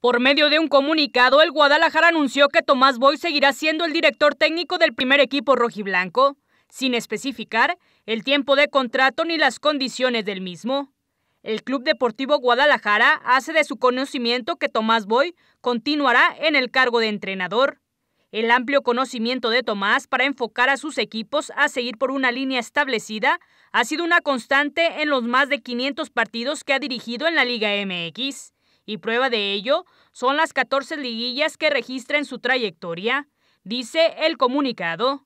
Por medio de un comunicado, el Guadalajara anunció que Tomás Boy seguirá siendo el director técnico del primer equipo rojiblanco, sin especificar el tiempo de contrato ni las condiciones del mismo. El Club Deportivo Guadalajara hace de su conocimiento que Tomás Boy continuará en el cargo de entrenador. El amplio conocimiento de Tomás para enfocar a sus equipos a seguir por una línea establecida ha sido una constante en los más de 500 partidos que ha dirigido en la Liga MX y prueba de ello son las 14 liguillas que registra en su trayectoria, dice el comunicado.